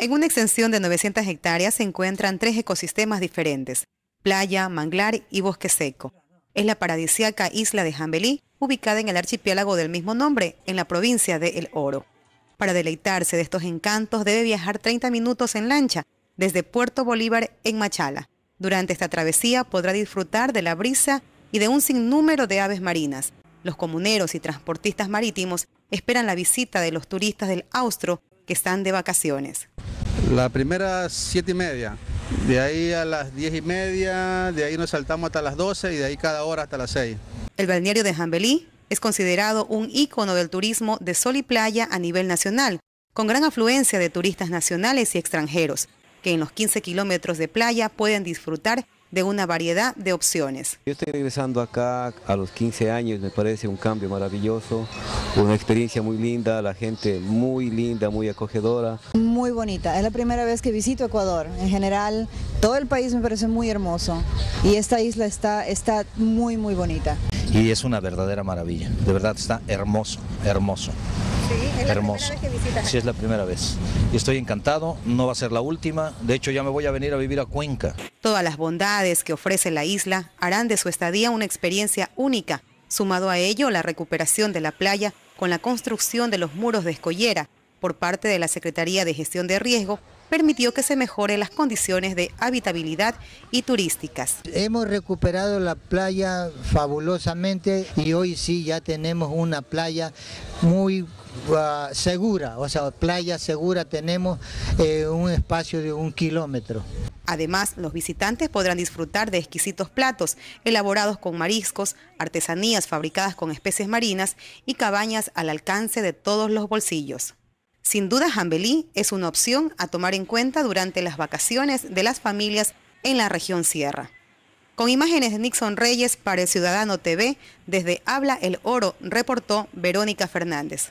En una extensión de 900 hectáreas se encuentran tres ecosistemas diferentes, playa, manglar y bosque seco. Es la paradisiaca isla de Jambelí, ubicada en el archipiélago del mismo nombre, en la provincia de El Oro. Para deleitarse de estos encantos debe viajar 30 minutos en lancha desde Puerto Bolívar en Machala. Durante esta travesía podrá disfrutar de la brisa y de un sinnúmero de aves marinas. Los comuneros y transportistas marítimos esperan la visita de los turistas del Austro que están de vacaciones. La primera siete y media, de ahí a las 10 y media, de ahí nos saltamos hasta las 12 y de ahí cada hora hasta las 6. El balneario de Jambelí es considerado un ícono del turismo de sol y playa a nivel nacional, con gran afluencia de turistas nacionales y extranjeros, que en los 15 kilómetros de playa pueden disfrutar de una variedad de opciones. Yo estoy regresando acá a los 15 años, me parece un cambio maravilloso, una experiencia muy linda, la gente muy linda, muy acogedora. Muy bonita, es la primera vez que visito Ecuador. En general, todo el país me parece muy hermoso y esta isla está, está muy, muy bonita. Y es una verdadera maravilla, de verdad está hermoso, hermoso. Sí, es hermoso. Primera vez que Sí, es la primera vez. Y estoy encantado, no va a ser la última, de hecho ya me voy a venir a vivir a Cuenca. Todas las bondades que ofrece la isla harán de su estadía una experiencia única, sumado a ello la recuperación de la playa con la construcción de los muros de escollera por parte de la Secretaría de Gestión de Riesgo permitió que se mejoren las condiciones de habitabilidad y turísticas. Hemos recuperado la playa fabulosamente y hoy sí ya tenemos una playa muy ah, segura, o sea, playa segura tenemos eh, un espacio de un kilómetro. Además, los visitantes podrán disfrutar de exquisitos platos elaborados con mariscos, artesanías fabricadas con especies marinas y cabañas al alcance de todos los bolsillos. Sin duda, Jambelí es una opción a tomar en cuenta durante las vacaciones de las familias en la región Sierra. Con imágenes de Nixon Reyes para el Ciudadano TV, desde Habla el Oro, reportó Verónica Fernández.